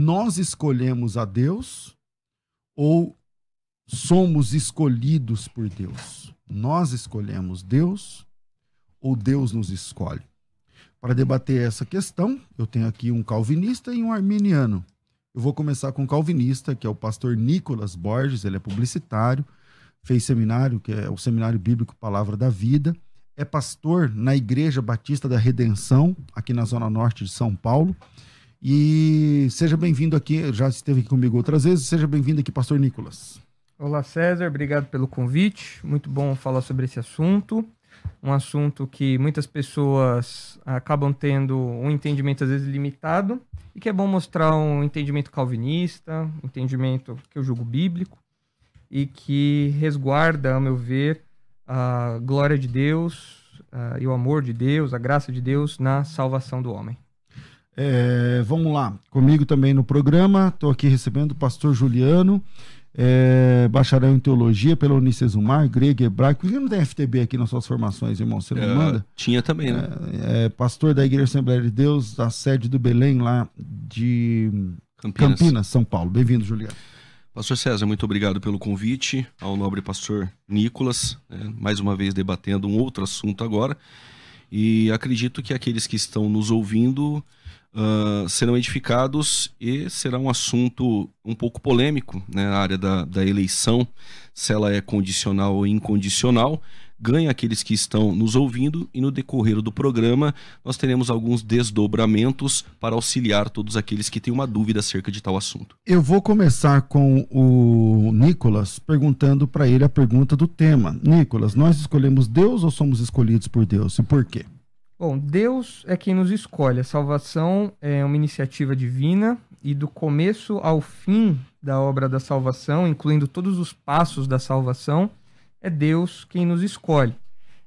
nós escolhemos a Deus ou somos escolhidos por Deus? Nós escolhemos Deus ou Deus nos escolhe? Para debater essa questão, eu tenho aqui um calvinista e um arminiano. Eu vou começar com o calvinista, que é o pastor Nicolas Borges, ele é publicitário, fez seminário, que é o Seminário Bíblico Palavra da Vida, é pastor na Igreja Batista da Redenção, aqui na Zona Norte de São Paulo. E seja bem-vindo aqui, já esteve aqui comigo outras vezes, seja bem-vindo aqui, pastor Nicolas. Olá, César, obrigado pelo convite. Muito bom falar sobre esse assunto. Um assunto que muitas pessoas acabam tendo um entendimento às vezes limitado e que é bom mostrar um entendimento calvinista, um entendimento que eu julgo bíblico e que resguarda, ao meu ver, a glória de Deus e o amor de Deus, a graça de Deus na salvação do homem. É, vamos lá, comigo também no programa, estou aqui recebendo o pastor Juliano, é, bacharel em teologia pela Unicesumar, grego, hebraico. Por que não tem FTB aqui nas suas formações, irmão? Você não é, manda? Tinha também, né? É, é, pastor da Igreja Assembleia de Deus, da sede do Belém, lá de Campinas, Campinas São Paulo. Bem-vindo, Juliano. Pastor César, muito obrigado pelo convite ao nobre pastor Nicolas, né? mais uma vez debatendo um outro assunto agora. E acredito que aqueles que estão nos ouvindo uh, serão edificados e será um assunto um pouco polêmico, né? A área da, da eleição, se ela é condicional ou incondicional ganha aqueles que estão nos ouvindo e no decorrer do programa nós teremos alguns desdobramentos para auxiliar todos aqueles que têm uma dúvida acerca de tal assunto. Eu vou começar com o Nicolas perguntando para ele a pergunta do tema. Nicolas, nós escolhemos Deus ou somos escolhidos por Deus e por quê? Bom, Deus é quem nos escolhe. A salvação é uma iniciativa divina e do começo ao fim da obra da salvação, incluindo todos os passos da salvação, é Deus quem nos escolhe.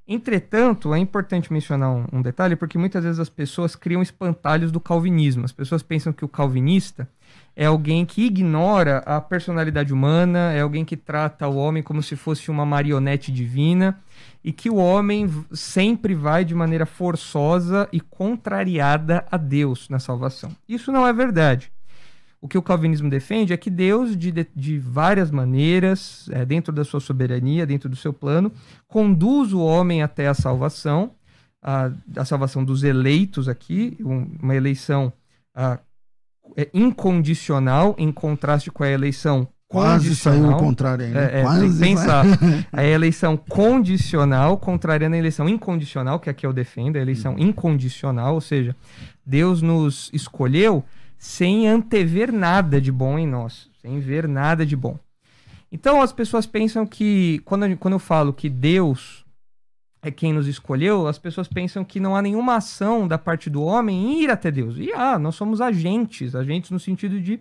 Entretanto, é importante mencionar um, um, detalhe, porque muitas vezes as pessoas criam espantalhos do calvinismo. As pessoas pensam que o calvinista é alguém que ignora a personalidade humana, é alguém que trata o homem como se fosse uma marionete divina e que o homem sempre vai de maneira forçosa e contrariada a Deus na salvação. Isso não é verdade. O que o calvinismo defende é que Deus, de, de várias maneiras, é, dentro da sua soberania, dentro do seu plano, conduz o homem até a salvação, a, a salvação dos eleitos aqui, um, uma eleição a, é, incondicional, em contraste com a eleição Quase saiu o contrário ainda. Né? É, é, Quase. pensar. a eleição condicional, contrariando a eleição incondicional, que é aqui eu defendo, a eleição incondicional, ou seja, Deus nos escolheu sem antever nada de bom em nós, sem ver nada de bom. Então as pessoas pensam que, quando, quando eu falo que Deus é quem nos escolheu, as pessoas pensam que não há nenhuma ação da parte do homem em ir até Deus. E ah, nós somos agentes, agentes no sentido de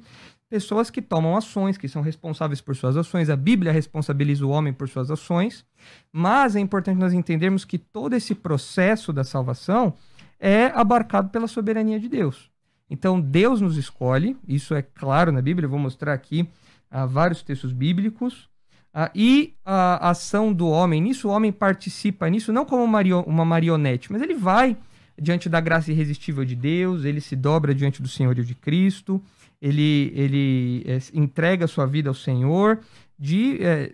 pessoas que tomam ações, que são responsáveis por suas ações. A Bíblia responsabiliza o homem por suas ações, mas é importante nós entendermos que todo esse processo da salvação é abarcado pela soberania de Deus. Então Deus nos escolhe, isso é claro na Bíblia, eu vou mostrar aqui ah, vários textos bíblicos. Ah, e a ação do homem, nisso o homem participa nisso, não como uma marionete, mas ele vai diante da graça irresistível de Deus, ele se dobra diante do Senhor e de Cristo, ele, ele é, entrega sua vida ao Senhor de é,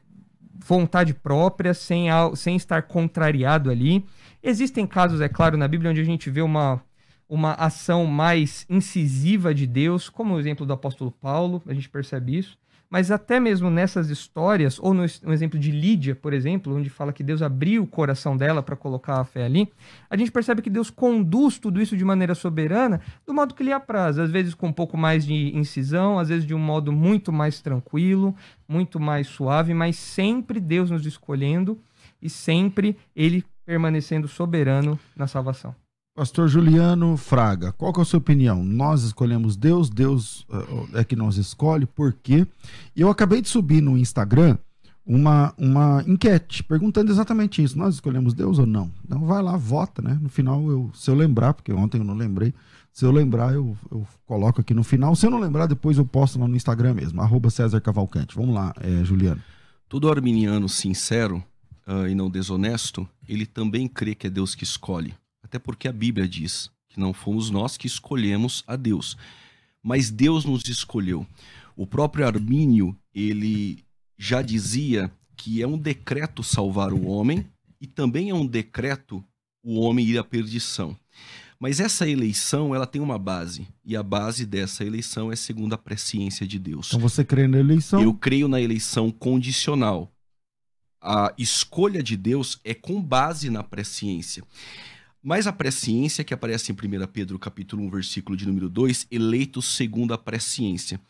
vontade própria, sem, sem estar contrariado ali. Existem casos, é claro, na Bíblia onde a gente vê uma, uma ação mais incisiva de Deus, como o exemplo do apóstolo Paulo, a gente percebe isso. Mas até mesmo nessas histórias, ou no, no exemplo de Lídia, por exemplo, onde fala que Deus abriu o coração dela para colocar a fé ali, a gente percebe que Deus conduz tudo isso de maneira soberana, do modo que lhe apraz, às vezes com um pouco mais de incisão, às vezes de um modo muito mais tranquilo, muito mais suave, mas sempre Deus nos escolhendo e sempre ele permanecendo soberano na salvação. Pastor Juliano Fraga, qual é a sua opinião? Nós escolhemos Deus, Deus eh, é que nos escolhe, por quê? Eu acabei de subir no Instagram uma, uma enquete perguntando exatamente isso. Nós escolhemos Deus ou não? Então vai lá, vota, né? No final, eu, se eu lembrar, porque ontem eu não lembrei, se eu lembrar, eu, eu coloco aqui no final. Se eu não lembrar, depois eu posto lá no Instagram mesmo, arroba César Cavalcante. Vamos lá, é, Juliano. Todo arminiano sincero uh, e não desonesto, ele também crê que é Deus que escolhe. Até porque a Bíblia diz que não fomos nós que escolhemos a Deus, mas Deus nos escolheu. O próprio Armínio, ele já dizia que é um decreto salvar o homem e também é um decreto o homem ir à perdição. Mas essa eleição, ela tem uma base, e a base dessa eleição é segundo a presciência de Deus. Então você crê na eleição? Eu creio na eleição condicional. A escolha de Deus é com base na presciência. Mas a presciência, que aparece em 1 Pedro capítulo 1, versículo de número 2, eleito segundo a presciência.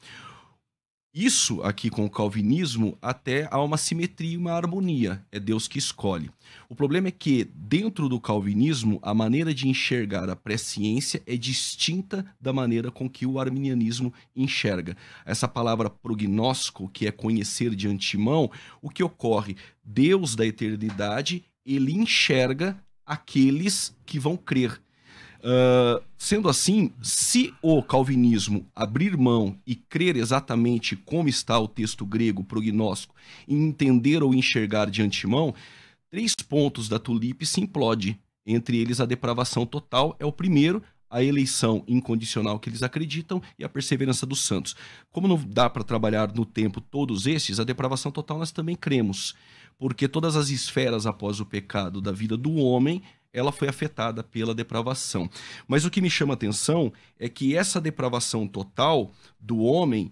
Isso aqui com o calvinismo até há uma simetria e uma harmonia, é Deus que escolhe. O problema é que dentro do calvinismo a maneira de enxergar a presciência é distinta da maneira com que o arminianismo enxerga. Essa palavra prognóstico, que é conhecer de antemão, o que ocorre? Deus da eternidade, ele enxerga aqueles que vão crer. Uh, sendo assim, se o calvinismo abrir mão e crer exatamente como está o texto grego prognóstico e entender ou enxergar de antemão, três pontos da tulipe se implode. Entre eles, a depravação total é o primeiro, a eleição incondicional que eles acreditam e a perseverança dos santos. Como não dá para trabalhar no tempo todos esses, a depravação total nós também cremos porque todas as esferas após o pecado da vida do homem ela foi afetada pela depravação. Mas o que me chama a atenção é que essa depravação total do homem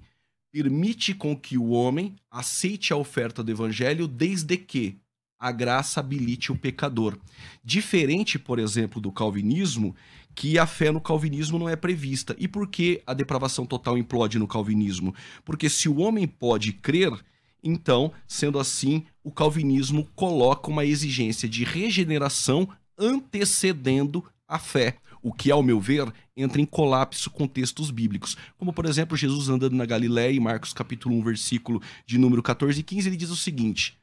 permite com que o homem aceite a oferta do evangelho desde que a graça habilite o pecador. Diferente, por exemplo, do calvinismo, que a fé no calvinismo não é prevista. E por que a depravação total implode no calvinismo? Porque se o homem pode crer, então, sendo assim, o calvinismo coloca uma exigência de regeneração antecedendo a fé, o que, ao meu ver, entra em colapso com textos bíblicos. Como, por exemplo, Jesus andando na Galiléia, em Marcos capítulo 1, versículo de número 14 e 15, ele diz o seguinte: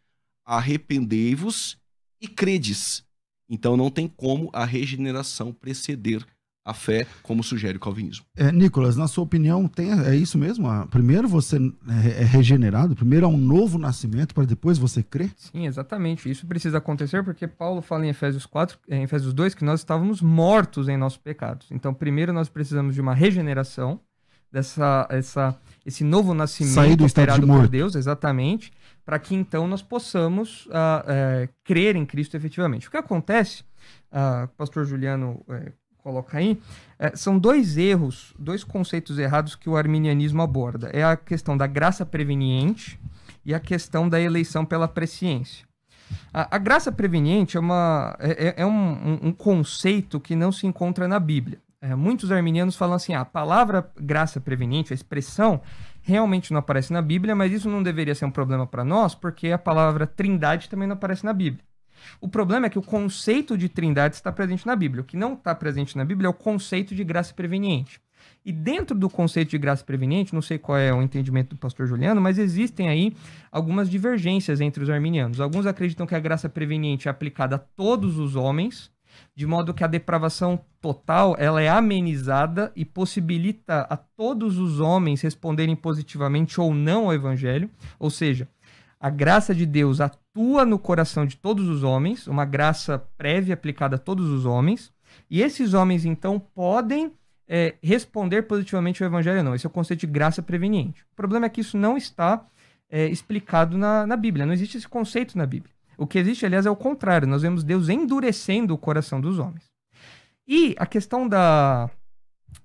Arrependei-vos e credes. Então não tem como a regeneração preceder a fé, como sugere o calvinismo. É, Nicolas, na sua opinião, tem, é isso mesmo? Ah, primeiro você é, é regenerado, primeiro há um novo nascimento para depois você crer? Sim, exatamente. Isso precisa acontecer porque Paulo fala em Efésios 4, é, em Efésios 2 que nós estávamos mortos em nossos pecados. Então, primeiro nós precisamos de uma regeneração dessa essa esse novo nascimento Sair do operado de por Deus, exatamente, para que então nós possamos uh, uh, crer em Cristo efetivamente. O que acontece, uh, pastor Juliano uh, coloca aí, é, são dois erros, dois conceitos errados que o arminianismo aborda. É a questão da graça preveniente e a questão da eleição pela presciência. A, a graça preveniente é, uma, é, é, é um, um, conceito que não se encontra na Bíblia. É, muitos arminianos falam assim: ah, a palavra graça preveniente, a expressão, realmente não aparece na Bíblia, mas isso não deveria ser um problema para nós, porque a palavra trindade também não aparece na Bíblia. O problema é que o conceito de trindade está presente na Bíblia. O que não está presente na Bíblia é o conceito de graça preveniente. E dentro do conceito de graça preveniente, não sei qual é o entendimento do pastor Juliano, mas existem aí algumas divergências entre os arminianos. Alguns acreditam que a graça preveniente é aplicada a todos os homens, de modo que a depravação total ela é amenizada e possibilita a todos os homens responderem positivamente ou não ao evangelho, ou seja, a graça de Deus a atua no coração de todos os homens, uma graça prévia aplicada a todos os homens, e esses homens então podem é, responder positivamente ao evangelho ou não. Esse é o conceito de graça preveniente. O problema é que isso não está é, explicado na, na Bíblia, não existe esse conceito na Bíblia. O que existe, aliás, é o contrário. Nós vemos Deus endurecendo o coração dos homens. E a questão da,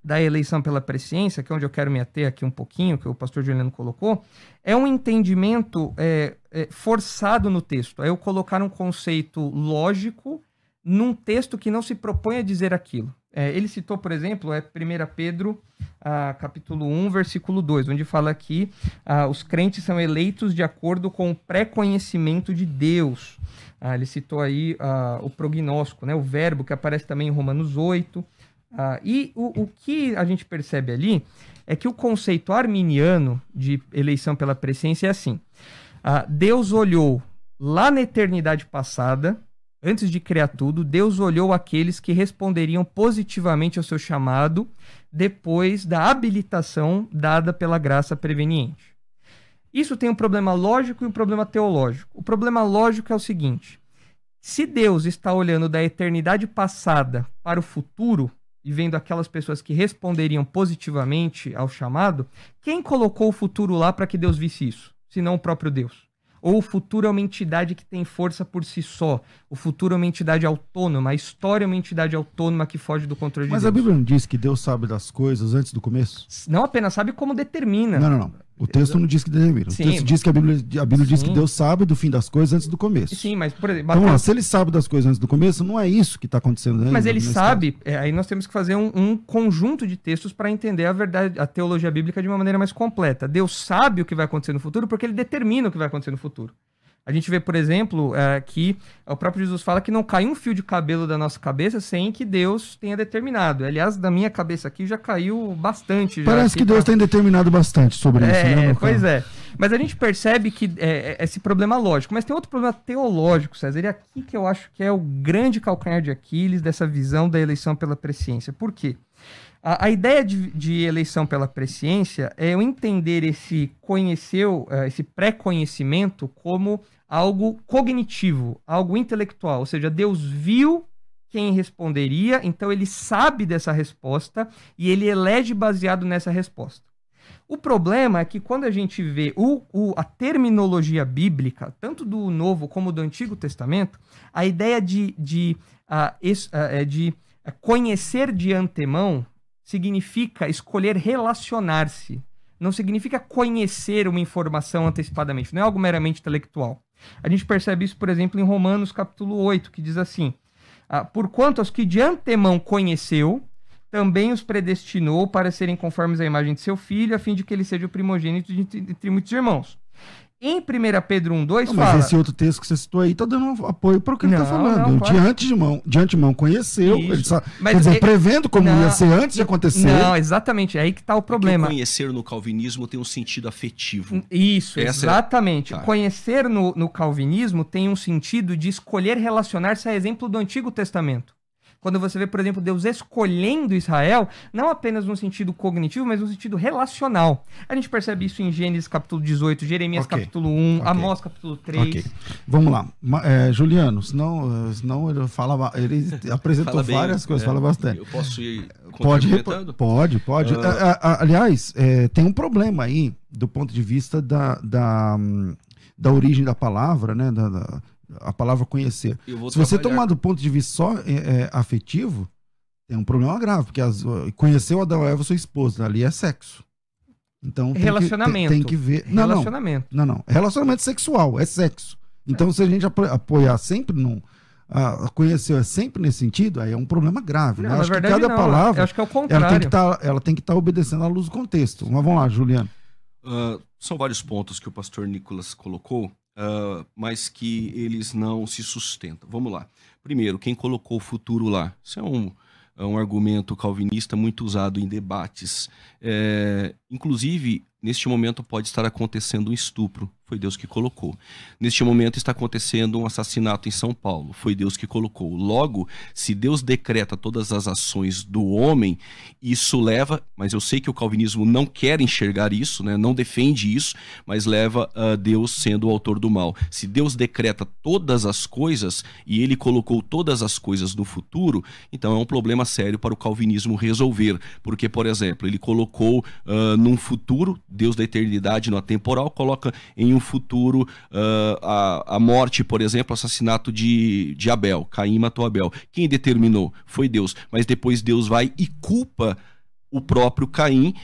da eleição pela presciência, que é onde eu quero me ater aqui um pouquinho, que o pastor Juliano colocou, é um entendimento é, é, forçado no texto. É eu colocar um conceito lógico num texto que não se propõe a dizer aquilo. É, ele citou, por exemplo, é 1 Pedro ah, capítulo 1, versículo 2, onde fala que ah, os crentes são eleitos de acordo com o pré-conhecimento de Deus. Ah, ele citou aí ah, o prognóstico, né, o verbo que aparece também em Romanos 8. Ah, e o, o que a gente percebe ali é que o conceito arminiano de eleição pela presciência é assim: ah, Deus olhou lá na eternidade passada, antes de criar tudo, Deus olhou aqueles que responderiam positivamente ao seu chamado depois da habilitação dada pela graça preveniente. Isso tem um problema lógico e um problema teológico. O problema lógico é o seguinte: se Deus está olhando da eternidade passada para o futuro, e vendo aquelas pessoas que responderiam positivamente ao chamado, quem colocou o futuro lá para que Deus visse isso, se não o próprio Deus? Ou o futuro é uma entidade que tem força por si só. O futuro é uma entidade autônoma. A história é uma entidade autônoma que foge do controle Mas de Deus. Mas a Bíblia não diz que Deus sabe das coisas antes do começo? Não apenas sabe como determina. Não, não, não. O texto não diz que Deus é Sim, o texto diz que a Bíblia, a Bíblia diz que Deus sabe do fim das coisas antes do começo. Sim, mas por exemplo. Então, ó, se ele sabe das coisas antes do começo, não é isso que está acontecendo. Né, mas ele sabe, é, aí nós temos que fazer um, um conjunto de textos para entender a verdade, a teologia bíblica de uma maneira mais completa. Deus sabe o que vai acontecer no futuro porque ele determina o que vai acontecer no futuro. A gente vê, por exemplo, é, que o próprio Jesus fala que não cai um fio de cabelo da nossa cabeça sem que Deus tenha determinado. Aliás, da minha cabeça aqui já caiu bastante. Já Parece que tá Deus pra... tem determinado bastante sobre é, isso, né? É, pois é. Mas a gente percebe que é, é, esse problema lógico. Mas tem outro problema teológico, César. E é aqui que eu acho que é o grande calcanhar de Aquiles dessa visão da eleição pela presciência. Por quê? A, a ideia de, de, eleição pela presciência é eu entender esse conheceu, eh, esse pré-conhecimento como algo cognitivo, algo intelectual, ou seja, Deus viu quem responderia, então ele sabe dessa resposta e ele elege baseado nessa resposta. O problema é que quando a gente vê o, o, a terminologia bíblica, tanto do Novo como do Antigo Testamento, a ideia de, de, ah, ah, é de conhecer de antemão significa escolher relacionar-se. Não significa conhecer uma informação antecipadamente, não é algo meramente intelectual. A gente percebe isso, por exemplo, em Romanos capítulo 8, que diz assim: ah, Porquanto aos que de antemão conheceu, também os predestinou para serem conformes à imagem de seu filho, a fim de que ele seja o primogênito entre muitos irmãos. Em 1 Pedro 1, 2 não, fala... Mas esse outro texto que você citou aí está dando apoio para o que ele está falando. Não, de, antemão, de antemão conheceu, Isso. ele só, mas quer dizer, prevendo como não, ia ser antes de acontecer. Não, exatamente, é aí que está o problema. conhecer no calvinismo tem um sentido afetivo. Isso, Essa é- exatamente. É... Tá. Conhecer no, no calvinismo tem um sentido de escolher relacionar-se a exemplo do Antigo Testamento. Quando você vê, por exemplo, Deus escolhendo Israel, não apenas no sentido cognitivo, mas no sentido relacional. A gente percebe isso em Gênesis capítulo 18, Jeremias okay. capítulo 1, okay. Amós capítulo 3. Okay. Vamos lá. É, Juliano, senão, eh, senão ele, fala, ele apresentou fala bem, várias coisas, é, fala bastante. Eu posso ir pode, pode, pode. Uh... Aliás, é, tem um problema aí do ponto de vista da, da, hum, da origem da palavra, né? Da, da a palavra conhecer. Se trabalhar... você tomar do ponto de vista só é, é, afetivo, tem um problema grave, porque as, conheceu Adão Eva, sua esposa, ali é sexo. Então tem relacionamento. Que, tem, tem, que ver. Não, relacionamento. Não, não, não. Relacionamento sexual, é sexo. Então, é. se a gente apoiar sempre num. A, conhecer é sempre nesse sentido, aí é um problema grave. Né? Não, né? acho verdade, que cada não. palavra. Eu acho que é o contrário. Ela tem que tá, estar tá obedecendo à luz do contexto. Mas vamos lá, Juliano. Uh, são vários pontos que o pastor Nicolas colocou uh, mas que eles não se sustentam. Vamos lá. Primeiro, quem colocou o futuro lá? Isso é um, é um argumento calvinista muito usado em debates. É, inclusive, neste momento pode estar acontecendo um estupro foi Deus que colocou. Neste momento está acontecendo um assassinato em São Paulo. Foi Deus que colocou. Logo, se Deus decreta todas as ações do homem, isso leva, mas eu sei que o calvinismo não quer enxergar isso, né? não defende isso, mas leva a ah, Deus sendo o autor do mal. Se Deus decreta todas as coisas e ele colocou todas as coisas no futuro, então é um problema sério para o calvinismo resolver. Porque, por exemplo, ele colocou uh, num futuro, Deus da eternidade no atemporal, coloca em no futuro uh, a, a morte, por exemplo, assassinato de, de Abel. Caim matou Abel. Quem determinou? Foi Deus. Mas depois Deus vai e culpa o próprio Caim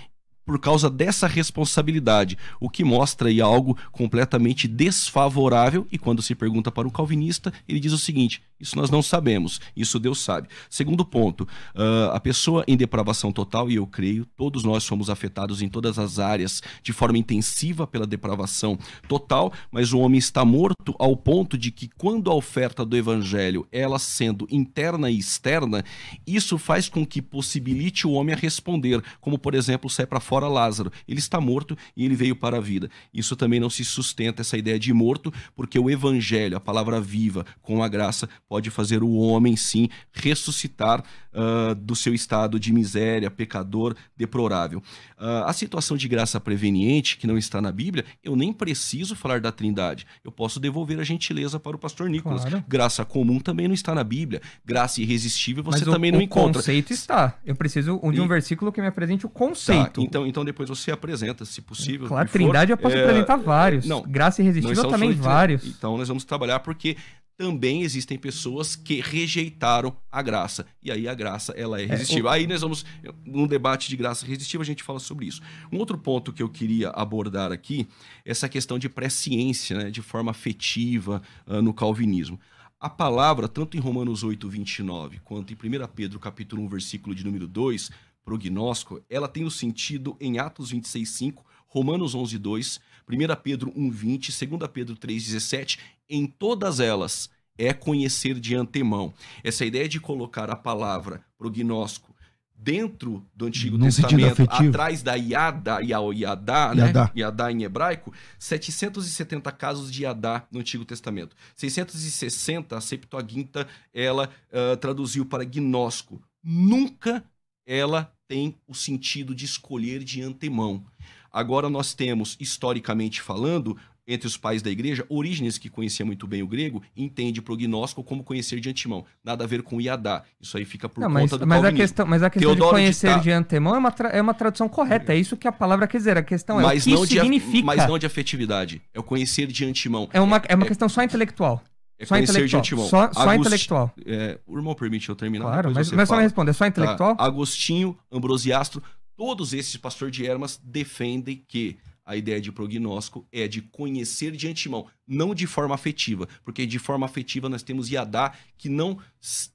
por causa dessa responsabilidade, o que mostra aí algo completamente desfavorável. E quando se pergunta para o calvinista, ele diz o seguinte: isso nós não sabemos, isso Deus sabe. Segundo ponto, ah, a pessoa em depravação total, e eu creio, todos nós somos afetados em todas as áreas de forma intensiva pela depravação total, mas o homem está morto ao ponto de que quando a oferta do evangelho, ela sendo interna e externa, isso faz com que possibilite o homem a responder, como por exemplo, sai para fora Lázaro, ele está morto e ele veio para a vida. Isso também não se sustenta essa ideia de morto, porque o evangelho, a palavra viva com a graça pode fazer o homem, sim, ressuscitar uh, do seu estado de miséria, pecador, deplorável. Uh, a situação de graça preveniente, que não está na Bíblia, eu nem preciso falar da Trindade. Eu posso devolver a gentileza para o pastor Nicolas. Claro. Graça comum também não está na Bíblia. Graça irresistível você Mas também o, não o encontra. O conceito está. Eu preciso de um e... versículo que me apresente o tá, conceito. Tá, então, então depois você apresenta, se possível. Claro, Trindade for. eu posso é... apresentar vários. É, não, graça irresistível também vários. Então nós vamos trabalhar porque também existem pessoas que rejeitaram a graça. E aí a graça ela é irresistível. É, o... Aí nós vamos num debate de graça irresistível, a gente fala sobre isso. Um outro ponto que eu queria abordar aqui, essa questão de presciência, né, de forma afetiva uh, no calvinismo. A palavra, tanto em Romanos 8, 29, quanto em 1 Pedro capítulo 1, versículo de número 2, prognóstico, ela tem o um sentido em Atos 26, 5, Romanos 11, 2, 1 Pedro 1,20, 2 Pedro 3,17 em todas elas é conhecer de antemão. Essa ideia de colocar a palavra prognóstico dentro do Antigo no Testamento, atrás da Yada, Yao, Yadá, né? Yadá. Yadá em hebraico, 770 casos de Yadá no Antigo Testamento. 660, a Septuaginta, ela uh, traduziu para gnosco. Nunca ela tem o sentido de escolher de antemão. Agora nós temos, historicamente falando, entre os pais da igreja, Orígenes, que conhecia muito bem o grego, entende prognóstico como conhecer de antemão. Nada a ver com iadá. Isso aí fica por não, mas, conta do mas a questão, Mas a questão Teodoro de conhecer de, tá... de antemão é uma, tra... é uma tradução correta. É isso que a palavra quer dizer. A questão é mas o que não significa. De, mas não de afetividade. É o conhecer de antemão. É uma, é uma é, questão só intelectual. É só conhecer intelectual. de antemão. Só, Agust... intelectual. É, o irmão permite eu terminar? Claro, mas, mas só me responder. É só tá, intelectual? Tá. Agostinho, Ambrosiastro, todos esses, pastor de Hermas, defendem que a ideia de prognóstico é de conhecer de antemão não de forma afetiva, porque de forma afetiva nós temos Yadá, que não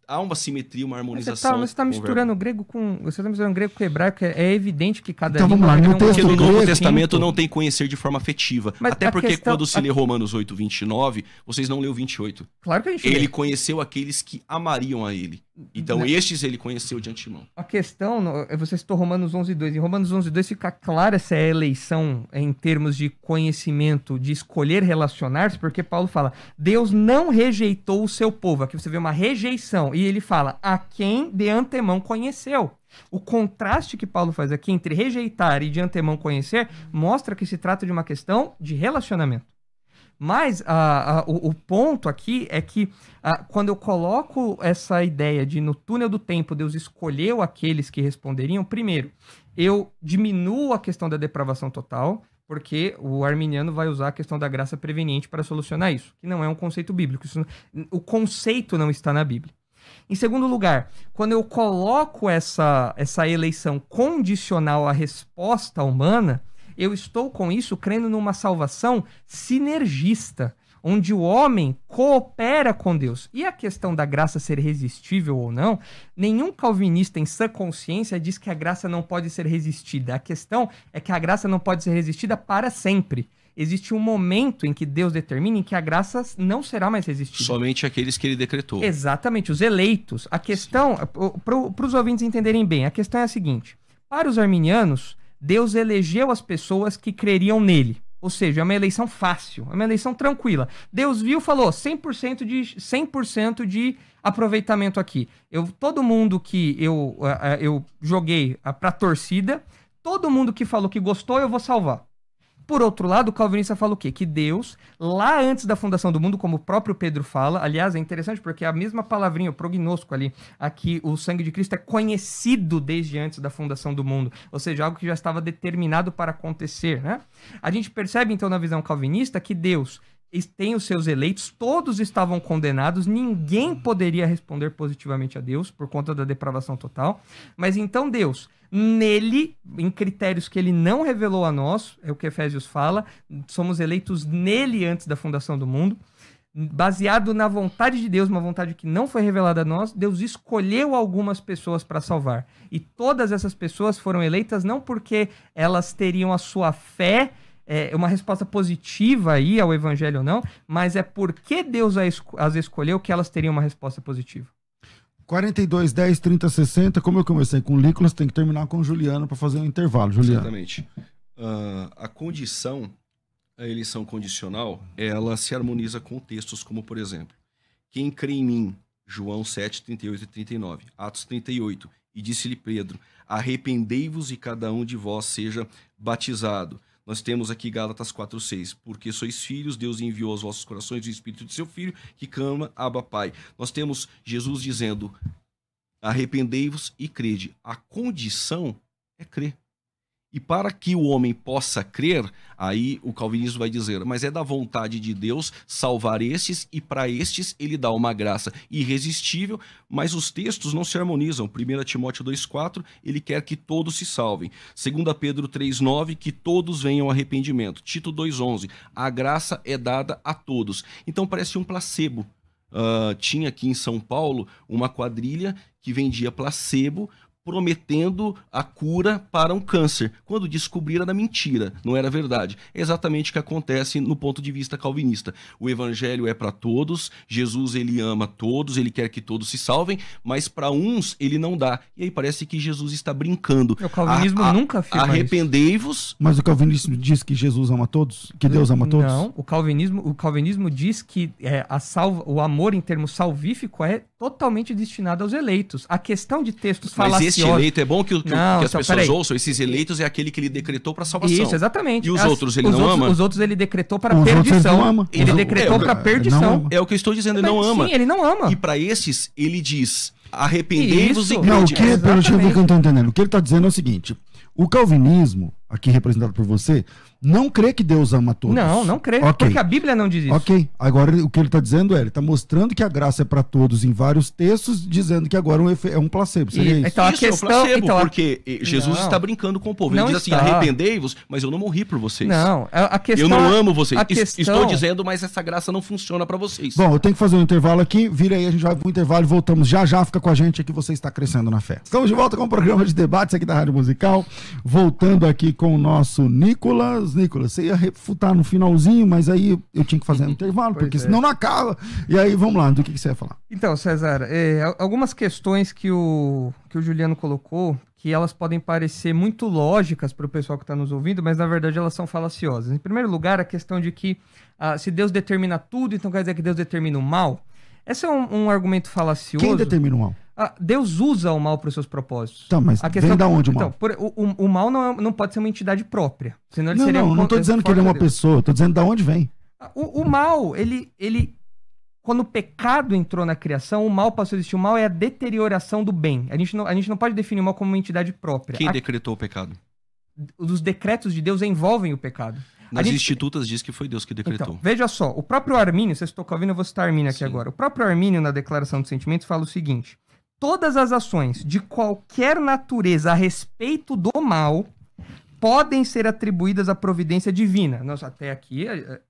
há uma simetria, uma harmonização. Mas você está tá, tá misturando grego com. Você está misturando grego com hebraico, é, é evidente que cada então, vamos lá, no texto, um... no Novo Testamento não tem conhecer de forma afetiva. Mas Até porque questão... quando se lê Romanos 8, 29, vocês não leu 28. Claro que a gente Ele lê. conheceu aqueles que amariam a ele. Então, não. Né? estes ele conheceu de antemão. A questão, é, você citou Romanos 11, 2. Em Romanos 11, 2 fica clara essa é eleição em termos de conhecimento, de escolher relacionar porque Paulo fala: Deus não rejeitou o seu povo. Aqui você vê uma rejeição. E ele fala: a quem de antemão conheceu. O contraste que Paulo faz aqui entre rejeitar e de antemão conhecer mostra que se trata de uma questão de relacionamento. Mas o, o, ponto aqui é que quando eu coloco essa ideia de no túnel do tempo Deus escolheu aqueles que responderiam, primeiro, eu diminuo a questão da depravação total, porque o arminiano vai usar a questão da graça preveniente para solucionar isso, que não é um conceito bíblico. Isso, o conceito não está na Bíblia. Em segundo lugar, quando eu coloco essa, essa eleição condicional à resposta humana, eu estou com isso crendo numa salvação sinergista onde o homem coopera com Deus. E a questão da graça ser resistível ou não, nenhum calvinista em sã consciência diz que a graça não pode ser resistida. A questão é que a graça não pode ser resistida para sempre existe um momento em que Deus determina em que a graça não será mais resistida. Somente aqueles que ele decretou. Exatamente, os eleitos. A questão, para os ouvintes entenderem bem, a questão é a seguinte: para os arminianos, Deus elegeu as pessoas que creriam nele. Ou seja, é uma eleição fácil, é uma eleição tranquila. Deus viu, falou 100% de 100% de aproveitamento aqui. Eu todo mundo que eu eh, eh, eu joguei eh, para torcida, todo mundo que falou que gostou, eu vou salvar. Por outro lado, o calvinista fala o quê? Que Deus, lá antes da fundação do mundo, como o próprio Pedro fala, aliás, é interessante porque é a mesma palavrinha, o prognosco ali, aqui o sangue de Cristo é conhecido desde antes da fundação do mundo, ou seja, algo que já estava determinado para acontecer, né? A gente percebe então na visão calvinista que Deus tem os seus eleitos, todos estavam condenados, ninguém poderia responder positivamente a Deus por conta da depravação total. Mas então Deus Nele, em critérios que ele não revelou a nós, é o que Efésios fala, somos eleitos nele antes da fundação do mundo. Baseado na vontade de Deus, uma vontade que não foi revelada a nós, Deus escolheu algumas pessoas para salvar. E todas essas pessoas foram eleitas não porque elas teriam a sua fé é uma resposta positiva aí ao evangelho ou não, mas é porque Deus as escolheu que elas teriam uma resposta positiva. 42, 10, 30, 60. Como eu comecei com o Nicolas, tem que terminar com o Juliano para fazer um intervalo. Juliano. Exatamente. Uh, a condição, a eleição condicional, ela se harmoniza com textos como, por exemplo, quem crê em mim, João 7, 38 e 39, Atos 38, e disse-lhe Pedro, arrependei-vos e cada um de vós seja batizado nós temos aqui Gálatas 4:6, porque sois filhos, Deus enviou aos vossos corações o espírito de seu filho, que cama Abba Pai. Nós temos Jesus dizendo: Arrependei-vos e crede. A condição é crer. E para que o homem possa crer, aí o calvinismo vai dizer, mas é da vontade de Deus salvar estes, e para estes ele dá uma graça irresistível, mas os textos não se harmonizam. 1 Timóteo 2,4, ele quer que todos se salvem. 2 Pedro 3,9, que todos venham ao arrependimento. Tito 2,11, a graça é dada a todos. Então parece um placebo. Uh, tinha aqui em São Paulo uma quadrilha que vendia placebo prometendo a cura para um câncer, quando descobrira era mentira, não era verdade. É exatamente o que acontece no ponto de vista calvinista. O evangelho é para todos, Jesus ele ama todos, ele quer que todos se salvem, mas para uns ele não dá. E aí parece que Jesus está brincando. É, o calvinismo a, a, nunca afirma Arrependei-vos. Mas o calvinismo diz que Jesus ama todos, que Deus ama todos? Não, o calvinismo, o calvinismo diz que é, a salva, o amor em termos salvífico é totalmente destinado aos eleitos. A questão de textos Mas falaciosos... Mas este eleito, é bom que, o, que, não, que as então, pessoas ouçam, esses eleitos é aquele que ele decretou para salvação. Isso, exatamente. E os as, outros ele os não outros, ama? Os outros ele decretou para perdição. Ele, ama. ele decretou é, para perdição. É o que eu estou dizendo, ele não ama. Sim, ele não ama. E para esses, ele diz, arrependei-vos e Não, o que, é pelo que eu estou entendendo, o que ele está dizendo é o seguinte, o calvinismo, aqui representado por você, não crê que Deus ama todos. Não, não crê, okay. porque a Bíblia não diz isso. Ok, agora o que ele está dizendo é, ele está mostrando que a graça é para todos em vários textos, dizendo que agora é um é placebo, seria e, isso? Então, a isso, questão, é um placebo, então, porque eh, Jesus não, está brincando com o povo, ele diz assim, arrependei-vos, mas eu não morri por vocês. Não, a questão... Eu não amo vocês, questão... estou dizendo, mas essa graça não funciona para vocês. Bom, eu tenho que fazer um intervalo aqui, vira aí, a gente vai para um intervalo e voltamos já já, fica com a gente aqui, você está crescendo na fé. Estamos de volta com o programa de debates aqui da Rádio Musical, voltando aqui com o nosso Nicolas, Nicolas. Você ia refutar no finalzinho, mas aí eu tinha que fazer um uhum. intervalo, pois porque é. senão não acaba. E aí, vamos lá, do que, que você ia falar? Então, César, é, algumas questões que o, que o Juliano colocou, que elas podem parecer muito lógicas para o pessoal que está nos ouvindo, mas na verdade elas são falaciosas. Em primeiro lugar, a questão de que ah, se Deus determina tudo, então quer dizer que Deus determina o mal. Esse é um, um argumento falacioso. Quem determina o mal? Ah, Deus usa o mal para os seus propósitos. Então, mas a questão vem da é onde o mal? Então, por, o, o, mal não, é, não pode ser uma entidade própria. Senão ele não, seria não, um, não estou dizendo que ele é uma Deus. pessoa, estou dizendo da onde vem. O, o mal, ele, ele quando o pecado entrou na criação, o mal passou a existir. O mal é a deterioração do bem. A gente não, a gente não pode definir o mal como uma entidade própria. Quem a... decretou o pecado? Os decretos de Deus envolvem o pecado. Nas gente... institutas diz que foi Deus que então, decretou. Então, veja só, o próprio Armínio, vocês estou ouvindo, eu vou citar Armínio aqui Sim. agora. O próprio Armínio, na Declaração dos Sentimentos, fala o seguinte: todas as ações de qualquer natureza a respeito do mal podem ser atribuídas à providência divina. Nossa, até aqui é, um. É,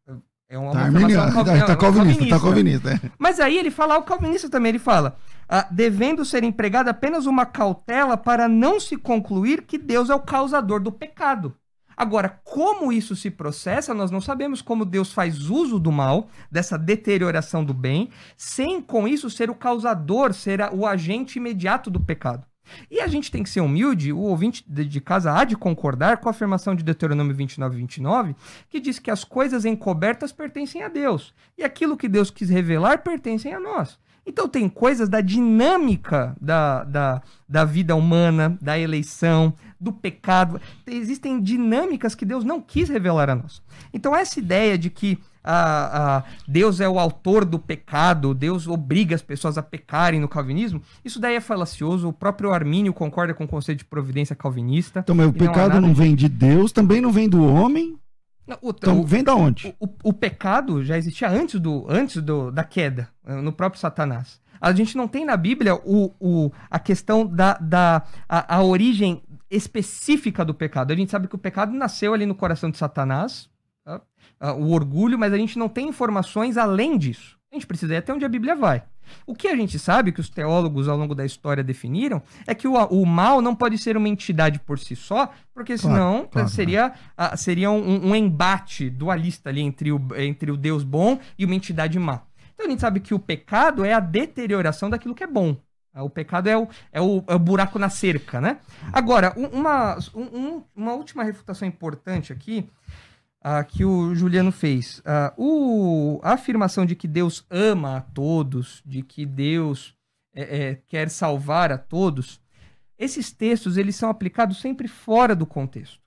é uma tá, afirmação tá- calvinista. Tá calvinista, tá calvinista. Né? Mas aí ele fala, o calvinista também, ele fala, ah, devendo ser empregada apenas uma cautela para não se concluir que Deus é o causador do pecado. Agora, como isso se processa, nós não sabemos como Deus faz uso do mal, dessa deterioração do bem, sem com isso ser o causador, ser o agente imediato do pecado. E a gente tem que ser humilde, o ouvinte de casa há de concordar com a afirmação de Deuteronômio 29, 29, que diz que as coisas encobertas pertencem a Deus, e aquilo que Deus quis revelar pertencem a nós. Então, tem coisas da dinâmica da, da, da vida humana, da eleição, do pecado. Existem dinâmicas que Deus não quis revelar a nós. Então, essa ideia de que ah, ah, Deus é o autor do pecado, Deus obriga as pessoas a pecarem no calvinismo, isso daí é falacioso. O próprio Armínio concorda com o conceito de providência calvinista. Então, mas o pecado não, não vem de Deus, também não vem do homem? Não, o, então, o, vem da onde? O, o, pecado já existia antes, do, antes do, da queda, eh, no próprio Satanás. A gente não tem na Bíblia o, o, a questão da, da a, a origem específica do pecado. A gente sabe que o pecado nasceu ali no coração de Satanás, tá? Ah, o orgulho, mas a gente não tem informações além disso. A gente precisa ir até onde a Bíblia vai. O que a gente sabe, que os teólogos ao longo da história definiram, é que o, o mal não pode ser uma entidade por si só, porque senão eh, claro, né? seria, seria um, um, embate dualista ali entre o, entre o Deus bom e uma entidade má. Então a gente sabe que o pecado é a deterioração daquilo que é bom. O pecado é o, é o, é o buraco na cerca, né? Agora, uma, um, uma última refutação importante aqui ah, que o Juliano fez. Ah, o, a afirmação de que Deus ama a todos, de que Deus é, é, quer salvar a todos, esses textos eles são aplicados sempre fora do contexto.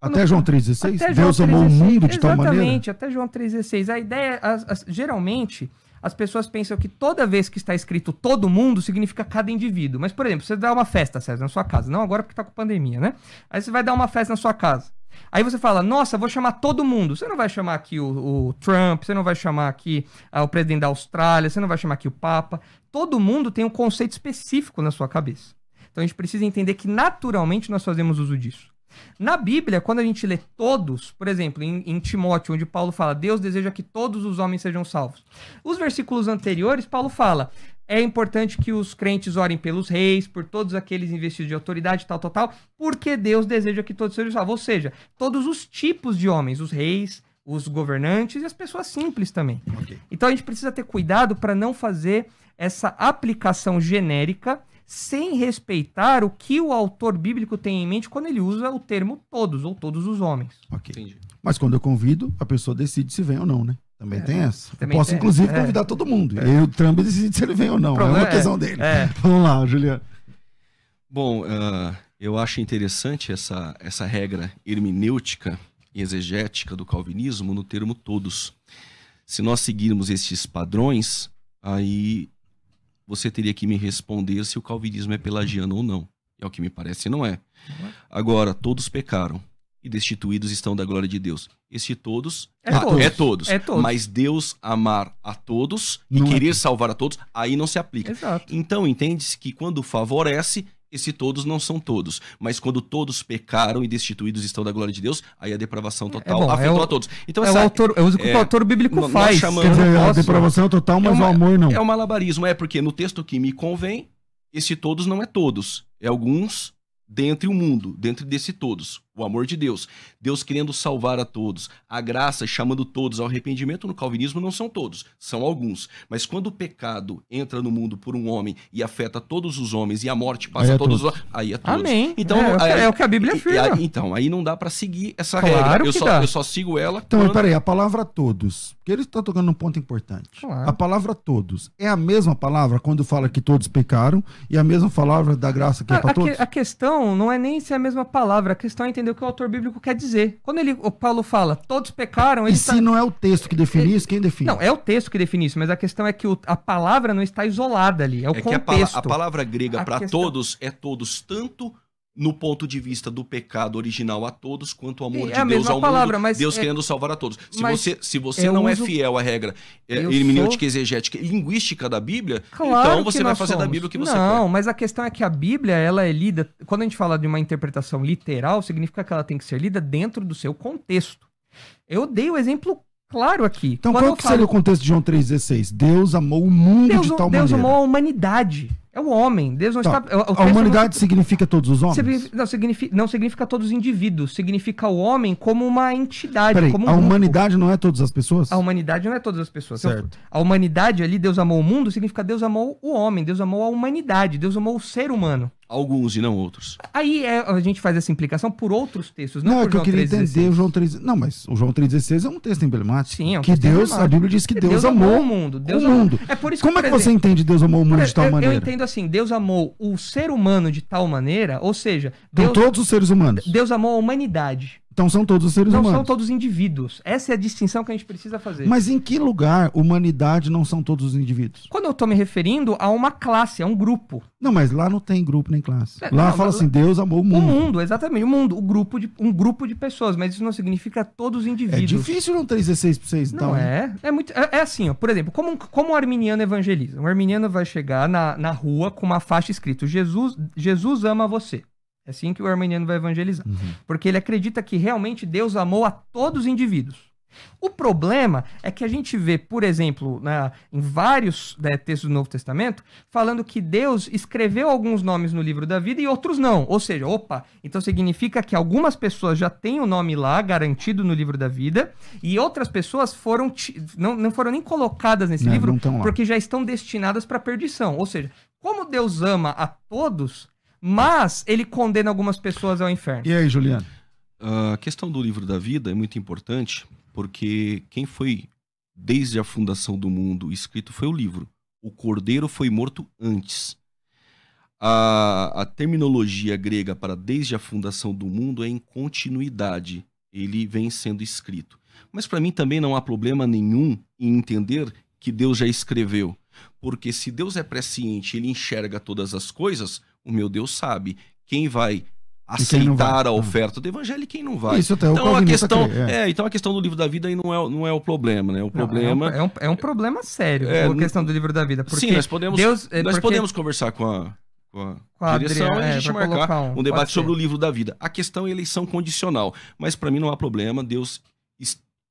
Até João 3,16? Deus 3, amou o mundo de tal maneira? Exatamente, até João 3,16. A ideia, as, as, geralmente, as pessoas pensam que toda vez que está escrito todo mundo, significa cada indivíduo. Mas, por exemplo, você dá uma festa, César, na sua casa. Não agora porque está com pandemia, né? Aí você vai dar uma festa na sua casa. Aí você fala, nossa, vou chamar todo mundo. Você não vai chamar aqui o, o Trump, você não vai chamar aqui ah, o presidente da Austrália, você não vai chamar aqui o Papa. Todo mundo tem um conceito específico na sua cabeça. Então a gente precisa entender que naturalmente nós fazemos uso disso. Na Bíblia, quando a gente lê todos, por exemplo, em, em, Timóteo, onde Paulo fala, Deus deseja que todos os homens sejam salvos. Os versículos anteriores, Paulo fala, é importante que os crentes orem pelos reis, por todos aqueles investidos de autoridade, tal, tal, tal, porque Deus deseja que todos sejam salvos. Ou seja, todos os tipos de homens, os reis, os governantes e as pessoas simples também. Okay. Então a gente precisa ter cuidado para não fazer essa aplicação genérica sem respeitar o que o autor bíblico tem em mente quando ele usa o termo todos ou todos os homens. Ok. Entendi. Mas quando eu convido, a pessoa decide se vem ou não, né? Também é, tem essa. Também eu posso, tem, inclusive, é. convidar todo mundo. É. E o Trump decide se ele vem ou não. É problema, é uma questão dele. É. Vamos lá, Juliano. Bom, uh, eu acho interessante essa, essa regra hermenêutica e exegética do calvinismo no termo todos. Se nós seguirmos esses padrões, aí você teria que me responder se o calvinismo é pelagiano ou não. é o que me parece, não é. é? Agora, todos pecaram e destituídos estão da glória de Deus. Este todos é, ah, todos. é todos. É todos. Mas Deus amar a todos não e é querer é. salvar a todos, aí não se aplica. Exato. Então entende-se que quando favorece, esse todos não são todos. Mas quando todos pecaram e destituídos estão da glória de Deus, aí é a depravação é total é bom, afetou é o, a todos. Então, é, essa, o autor, é o que o autor bíblico faz. chamando. chamamos, dizer, a depravação total, mas uma, o amor não. É o malabarismo, é porque no texto que me convém, esse todos não é todos. É alguns dentre o mundo, dentro desse todos o amor de Deus, Deus querendo salvar a todos, a graça chamando todos ao arrependimento no calvinismo não são todos, são alguns. Mas quando o pecado entra no mundo por um homem e afeta todos os homens e a morte passa aí a é todos, os aí é todos. Amém. Então é, é, o que é a Bíblia afirma. então aí não dá para seguir essa claro regra. Eu só, dá. eu só sigo ela. Então quando... peraí, a palavra todos, que ele está tocando um ponto importante. Claro. A palavra todos é a mesma palavra quando fala que todos pecaram e a mesma palavra da graça que é para todos. A questão não é nem se é a mesma palavra, a questão é entender entender o que o autor bíblico quer dizer. Quando ele, o Paulo fala, todos pecaram... Ele e tá... se não é o texto que define isso, quem define? Não, é o texto que define isso, mas a questão é que o, a palavra não está isolada ali, é o é contexto. Que a, pala a palavra grega para questão... todos é todos, tanto no ponto de vista do pecado original a todos, quanto o amor é de Deus ao palavra, mundo, Deus é... querendo salvar a todos. Se mas você, se você não é uso... é fiel à regra é, hermenêutica sou... exegética linguística da Bíblia, claro então você vai fazer somos. da Bíblia o que você não, quer. Não, mas a questão é que a Bíblia, ela é lida, quando a gente fala de uma interpretação literal, significa que ela tem que ser lida dentro do seu contexto. Eu dei o exemplo claro aqui. Então qual que falo... seria o contexto de João 3,16? Deus amou o mundo Deus, de tal Deus maneira. Deus amou a humanidade. É o homem. Deus não tá. está. É a humanidade significa todos os homens? não, significa, não significa todos os indivíduos. Significa o homem como uma entidade. Peraí, como um a humanidade não é todas as pessoas? A humanidade não é todas as pessoas. Então, certo. Então, a humanidade ali, Deus amou o mundo, significa Deus amou o homem, Deus amou a humanidade, Deus amou o ser humano. Alguns e não outros. Aí é, a gente faz essa implicação por outros textos, não, não é que eu queria 3, entender o João 3, Não, mas o João 3,16 é um texto emblemático. Sim, é um que Deus, a Bíblia diz que Deus, Deus amou, o mundo. Deus o mundo. É por isso Como que, é que você entende Deus amou o mundo de tal maneira? Eu entendo assim, Deus amou o ser humano de tal maneira, ou seja, Deus, todos os seres humanos. Deus amou a humanidade. Então são todos seres não humanos. Não são todos indivíduos. Essa é a distinção que a gente precisa fazer. Mas em que lugar humanidade não são todos os indivíduos? Quando eu estou me referindo a uma classe, a um grupo. Não, mas lá não tem grupo nem classe. É, lá não, fala assim, lá... Deus amou o mundo. O mundo, exatamente, o mundo, o grupo de, um grupo de pessoas, mas isso não significa todos os é indivíduos. É difícil não ter 16 por 6, então. Não é, é muito, é, é, assim, ó, por exemplo, como, como um arminiano evangeliza? Um arminiano vai chegar na, na rua com uma faixa escrita, Jesus, Jesus ama você. É assim que o arminiano vai evangelizar. Uhum. Porque ele acredita que realmente Deus amou a todos os indivíduos. O problema é que a gente vê, por exemplo, na, né, em vários né, textos do Novo Testamento, falando que Deus escreveu alguns nomes no livro da vida e outros não. Ou seja, opa, então significa que algumas pessoas já têm o nome lá garantido no livro da vida e outras pessoas foram não, não foram nem colocadas nesse não, né, livro não porque já estão destinadas para perdição. Ou seja, como Deus ama a todos, mas ele condena algumas pessoas ao inferno. E aí, Juliano? A questão do livro da vida é muito importante, porque quem foi, desde a fundação do mundo, escrito foi o livro. O cordeiro foi morto antes. A, a terminologia grega para desde a fundação do mundo é em continuidade. Ele vem sendo escrito. Mas para mim também não há problema nenhum em entender que Deus já escreveu. Porque se Deus é presciente, ele enxerga todas as coisas, o meu Deus sabe quem vai aceitar vai, a ah. oferta do evangelho e quem não vai. Isso até então a tá questão crer, é. é. então a questão do livro da vida aí não é, não é o problema, né? O problema não, é, um, é, um, é, um, problema sério é, a questão do livro da vida. Porque sim, nós podemos Deus, é, nós porque... podemos conversar com a com a direção Adriana, e a gente é, marcar um, um debate sobre o livro da vida. A questão é eleição condicional, mas para mim não há problema. Deus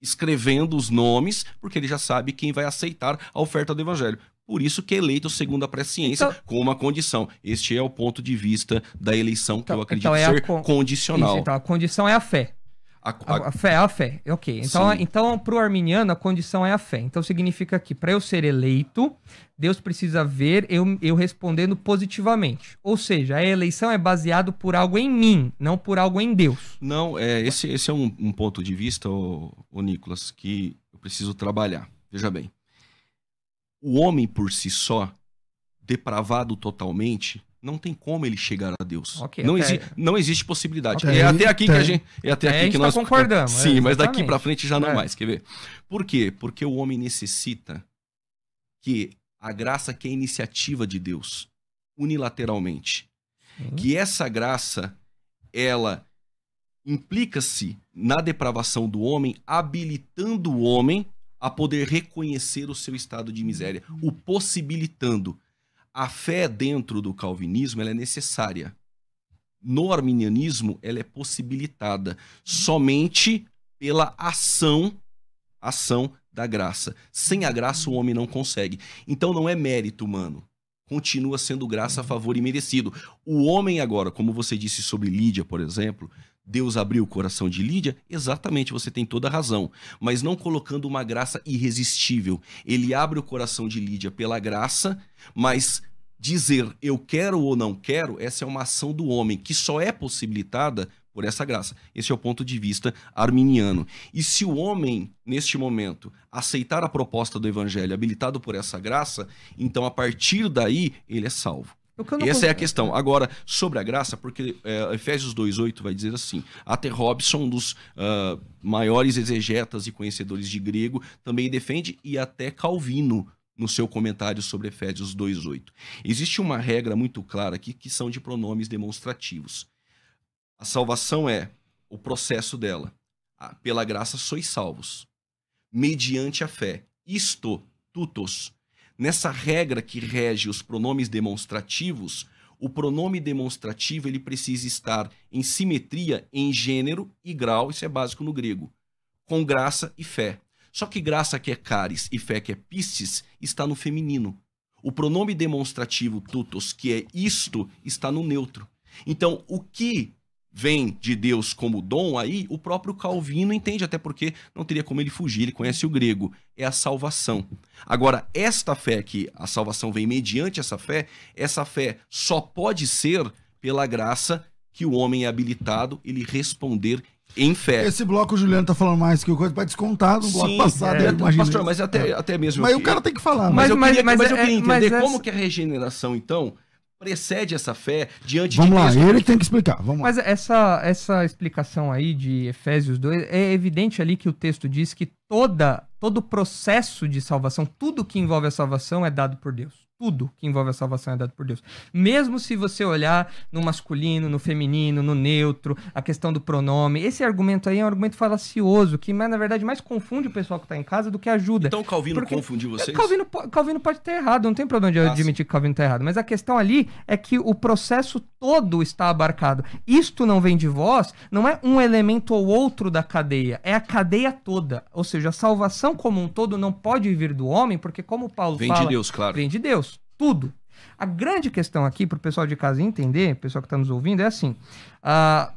escrevendo os nomes, porque ele já sabe quem vai aceitar a oferta do evangelho. Por isso que é eleito segundo a presciência, então, com uma condição. Este é o ponto de vista da eleição que então, eu então acredito então é ser con condicional. Isso, então, a condição é a fé. A, a... a fé, é a fé. Ok. Então, então para o arminiano, a condição é a fé. Então, significa que para eu ser eleito, Deus precisa ver eu, eu respondendo positivamente. Ou seja, a eleição é baseada por algo em mim, não por algo em Deus. Não, é, esse, esse é um, um ponto de vista, o Nicolas, que eu preciso trabalhar. Veja bem. O homem por si só, depravado totalmente, não tem como ele chegar a Deus. Okay, não, exi não existe possibilidade. Okay, é até aqui tem. que a gente, é até aqui que tá nós concordamos. Sim, mas daqui para frente já não é. mais, quer ver? Por quê? Porque o homem necessita que a graça que é iniciativa de Deus unilateralmente, hum. que essa graça ela implica-se na depravação do homem, habilitando o homem a poder reconhecer o seu estado de miséria, o possibilitando. A fé dentro do calvinismo é necessária. No arminianismo, ela é possibilitada somente pela ação, ação da graça. Sem a graça, o homem não consegue. Então, não é mérito humano continua sendo graça, a favor e merecido. O homem agora, como você disse sobre Lídia, por exemplo, Deus abriu o coração de Lídia? Exatamente, você tem toda a razão. Mas não colocando uma graça irresistível. Ele abre o coração de Lídia pela graça, mas dizer eu quero ou não quero, essa é uma ação do homem que só é possibilitada por essa graça. Esse é o ponto de vista arminiano. E se o homem, neste momento, aceitar a proposta do evangelho habilitado por essa graça, então a partir daí ele é salvo. É Essa é a questão. Agora, sobre a graça, porque é, Efésios 2,8 vai dizer assim: Até Robson, um dos uh, maiores exegetas e conhecedores de grego, também defende, e até Calvino, no seu comentário sobre Efésios 2,8. Existe uma regra muito clara aqui que são de pronomes demonstrativos. A salvação é o processo dela. Ah, pela graça sois salvos, mediante a fé. Isto, tutos, Nessa regra que rege os pronomes demonstrativos, o pronome demonstrativo ele precisa estar em simetria em gênero e grau, isso é básico no grego, com graça e fé. Só que graça que é caris e fé que é pistis está no feminino. O pronome demonstrativo tutos, que é isto, está no neutro. Então, o que vem de Deus como dom, aí o próprio Calvino entende, até porque não teria como ele fugir, ele conhece o grego, é a salvação. Agora, esta fé que a salvação vem mediante essa fé, essa fé só pode ser pela graça que o homem é habilitado ele responder em fé. Esse bloco o Juliano tá falando mais que o coisa, vai descontar no bloco Sim, passado. É, pastor, mas até, é. até mesmo. Mas eu, assim, o cara tem que falar. Mas, mas né? eu, mas, queria, mas, mas eu é- queria entender como essa... que é a regeneração, então, precede essa fé diante vamos de Vamos lá, ele tem que explicar. Vamos Mas lá. essa essa explicação aí de Efésios 2 é evidente ali que o texto diz que toda todo o processo de salvação, tudo que envolve a salvação é dado por Deus tudo que envolve a salvação é dado por Deus. Mesmo se você olhar no masculino, no feminino, no neutro, a questão do pronome, esse argumento aí é um argumento falacioso, que na verdade mais confunde o pessoal que está em casa do que ajuda. Então Calvino porque... confundiu vocês? Calvino, Calvino pode ter errado, não tem problema de eu ah, admitir que Calvino está errado, mas a questão ali é que o processo todo está abarcado. Isto não vem de vós, não é um elemento ou outro da cadeia, é a cadeia toda. Ou seja, a salvação como um todo não pode vir do homem, porque como Paulo vem fala... Vem de Deus, claro. Vem de Deus tudo. A grande questão aqui para o pessoal de casa entender, pessoal que está nos ouvindo, é assim: a,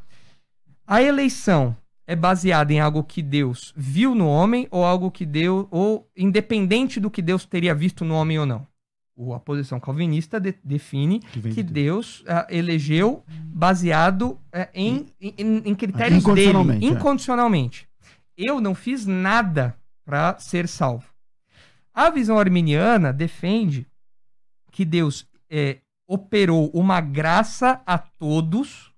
a eleição é baseada em algo que Deus viu no homem ou algo que Deus, ou independente do que Deus teria visto no homem ou não? A posição calvinista de, define que, que Deus, Deus uh, elegeu baseado uh, em, em, em, critérios incondicionalmente, dele, incondicionalmente. É. Eu não fiz nada para ser salvo. A visão arminiana defende que Deus é, operou uma graça a todos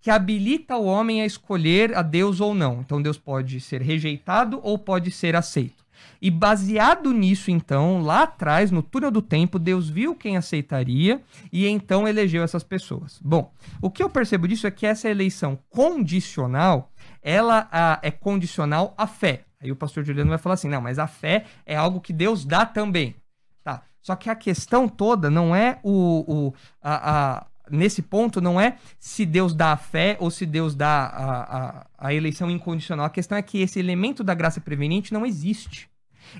que habilita o homem a escolher a Deus ou não. Então Deus pode ser rejeitado ou pode ser aceito. E baseado nisso, então, lá atrás, no túnel do tempo, Deus viu quem aceitaria e então elegeu essas pessoas. Bom, o que eu percebo disso é que essa eleição condicional, ela a, é condicional à fé. Aí o pastor Juliano vai falar assim: não, mas a fé é algo que Deus dá também. Só que a questão toda não é o. o a, a, nesse ponto, não é se Deus dá a fé ou se Deus dá a, a, a eleição incondicional. A questão é que esse elemento da graça preveniente não existe.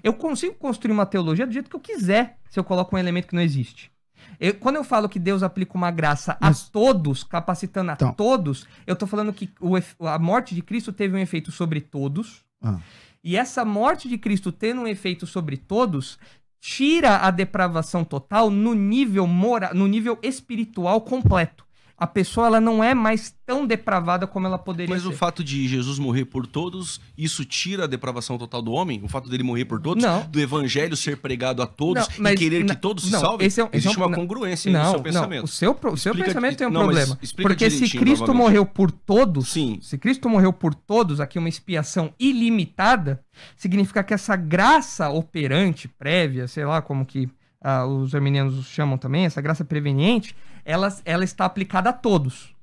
Eu consigo construir uma teologia do jeito que eu quiser se eu coloco um elemento que não existe. Eu, quando eu falo que Deus aplica uma graça Mas... a todos, capacitando a então. todos, eu estou falando que o, a morte de Cristo teve um efeito sobre todos. Ah. E essa morte de Cristo tendo um efeito sobre todos tira a depravação total no nível moral, no nível espiritual completo a pessoa ela não é mais tão depravada como ela poderia Mas ser. Mas o fato de Jesus morrer por todos, isso tira a depravação total do homem? O fato dele morrer por todos? Não. Do evangelho ser pregado a todos não, e querer que todos não, se salvem? Esse é, Existe esse é um, uma congruência não, no seu pensamento. Não, o seu, o seu explica, pensamento tem um não, problema. Porque se Cristo novamente. morreu por todos, Sim. se Cristo morreu por todos, aqui uma expiação ilimitada, significa que essa graça operante, prévia, sei lá como que ah, os arminianos chamam também, essa graça preveniente, ela, ela está aplicada a todos.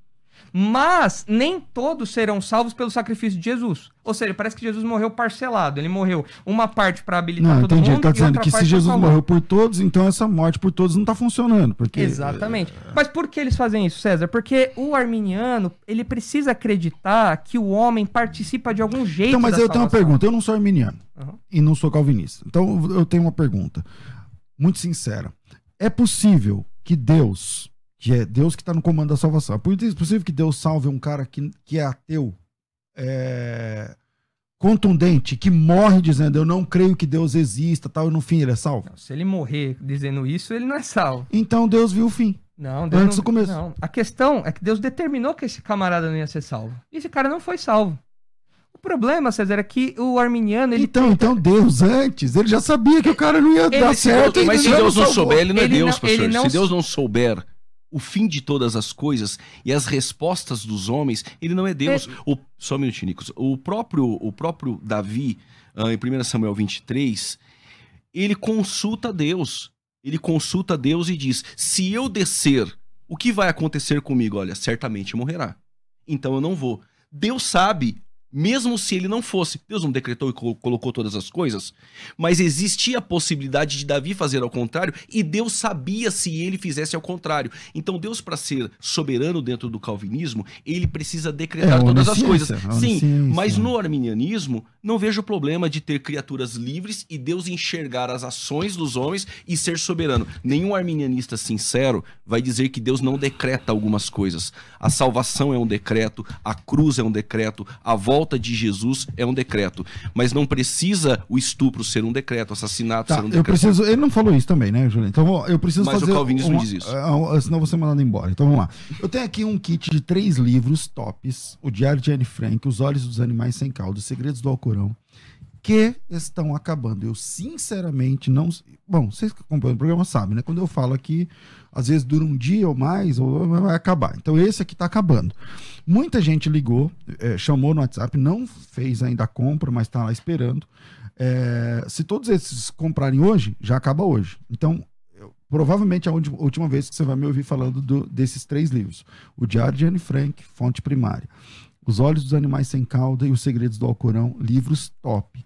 Mas nem todos serão salvos pelo sacrifício de Jesus. Ou seja, parece que Jesus morreu parcelado. Ele morreu uma parte para habilitar não, todo entendi. mundo. Ele tá dizendo que se Jesus morreu por todos, então essa morte por todos não está funcionando. Porque... Exatamente. Mas por que eles fazem isso, César? Porque o arminiano, ele precisa acreditar que o homem participa de algum jeito. Então, mas eu salvação. tenho uma pergunta. Eu não sou arminiano uhum. e não sou calvinista. Então eu tenho uma pergunta muito sincera. É possível que Deus que é Deus que está no comando da salvação. É, é possível que Deus salve um cara que, que é ateu, é, contundente, que morre dizendo eu não creio que Deus exista, tal, e no fim ele é salvo? Não, se ele morrer dizendo isso, ele não é salvo. Então Deus viu o fim. Não, Deus antes não, do começo. Não. A questão é que Deus determinou que esse camarada não ia ser salvo. E esse cara não foi salvo. O problema, César, é que o arminiano. Ele então, tenta... então Deus antes, ele já sabia que o cara não ia ele, dar certo. Mas se Deus não, não souber, ele não é ele Deus, não, professor. Não... Se Deus não souber o fim de todas as coisas e as respostas dos homens, ele não é Deus. É. O, só um minutinho, Nicos. O próprio, o próprio Davi, ah, em 1 Samuel 23, ele consulta Deus. Ele consulta Deus e diz: Se eu descer, o que vai acontecer comigo? Olha, certamente morrerá. Então eu não vou. Deus sabe mesmo se ele não fosse. Deus não decretou e colocou todas as coisas. Mas existia a possibilidade de Davi fazer ao contrário, e Deus sabia se ele fizesse ao contrário. Então, Deus, para ser soberano dentro do calvinismo, ele precisa decretar é, todas as coisas. É Sim, mas no arminianismo, não vejo problema de ter criaturas livres e Deus enxergar as ações dos homens e ser soberano. Nenhum arminianista sincero vai dizer que Deus não decreta algumas coisas. A salvação é um decreto, a cruz é um decreto, a volta volta de Jesus é um decreto. Mas não precisa o estupro ser um decreto, assassinato tá, ser um decreto. Eu preciso, ele não falou isso também, né, Juliano? Então eu preciso Mas fazer. Mas o calvinismo uma, diz isso. Uh, senão você é mandado embora. Então vamos lá. Eu tenho aqui um kit de três livros tops: O Diário de Anne Frank, Os Olhos dos Animais Sem Caldo, Segredos do Alcorão que estão acabando. Eu, sinceramente, não. Bom, vocês que acompanham o programa sabem, né? Quando eu falo aqui, às vezes dura um dia ou mais, ou vai acabar. Então, esse aqui está acabando. Muita gente ligou, é, chamou no WhatsApp, não fez ainda a compra, mas está lá esperando. É, se todos esses comprarem hoje, já acaba hoje. Então, provavelmente é a última vez que você vai me ouvir falando do, desses três livros: O Diário de Anne Frank, Fonte Primária, Os Olhos dos Animais Sem Cauda e Os Segredos do Alcorão, livros top.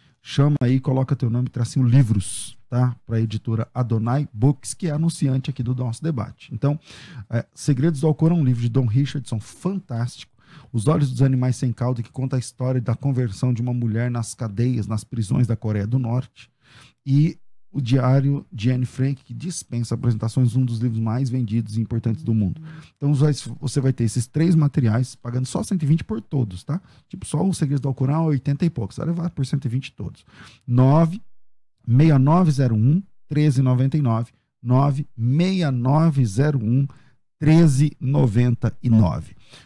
chama aí, coloca teu nome, tracinho livros, tá? Para a editora Adonai Books, que é anunciante aqui do nosso debate. Então, é, Segredos do Alcorão, é um livro de Dom Richardson, fantástico. Os Olhos dos Animais Sem Cauda, que conta a história da conversão de uma mulher nas cadeias, nas prisões da Coreia do Norte. E o diário de Anne Frank, que dispensa apresentações, um dos livros mais vendidos e importantes do mundo. Então você vai ter esses três materiais, pagando só 120 por todos, tá? Tipo, só o Segredo do Alcorão, 80 e poucos. Vai levar por 120 todos. 9 6901 1399 96901 13,99.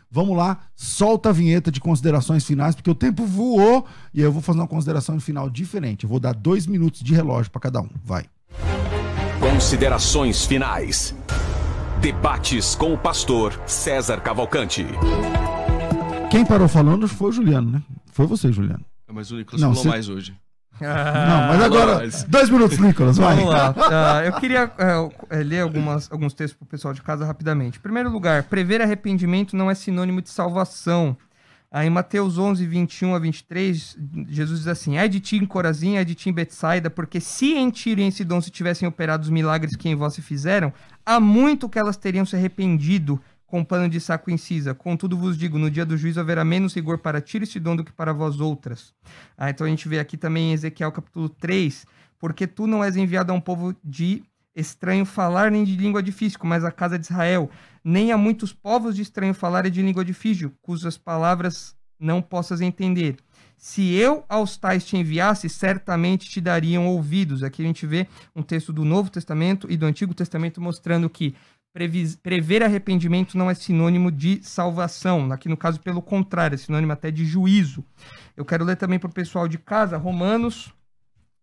Vamos lá, solta a vinheta de considerações finais, porque o tempo voou e eu vou fazer uma consideração final diferente. Eu vou dar dois minutos de relógio para cada um. Vai. Considerações finais. Debates com o pastor César Cavalcante. Quem parou falando foi o Juliano, né? Foi você, Juliano. Mas o Nicolas Não, falou mais hoje. Ah, não, mas agora, dois minutos, Nicolas, vai. Vamos lá. Uh, eu queria uh, ler algumas, alguns textos para o pessoal de casa rapidamente. Em primeiro lugar, prever arrependimento não é sinônimo de salvação. Uh, em Mateus 11, 21 a 23, Jesus diz assim, é de ti em Corazim, é de ti em Betsaida, porque se em Tiro e em Sidon se tivessem operado os milagres que em vós se fizeram, há muito que elas teriam se arrependido com pano de saco incisa. Contudo vos digo, no dia do juízo haverá menos rigor para Tiro e Sidom do que para vós outras. Ah, então a gente vê aqui também em Ezequiel capítulo 3, porque tu não és enviado a um povo de estranho falar nem de língua difícil, mas a casa de Israel, nem a muitos povos de estranho falar e de língua difícil, cujas palavras não possas entender. Se eu aos tais te enviasse, certamente te dariam ouvidos. Aqui a gente vê um texto do Novo Testamento e do Antigo Testamento mostrando que prever arrependimento não é sinônimo de salvação. Aqui, no caso, pelo contrário, é sinônimo até de juízo. Eu quero ler também para o pessoal de casa, Romanos,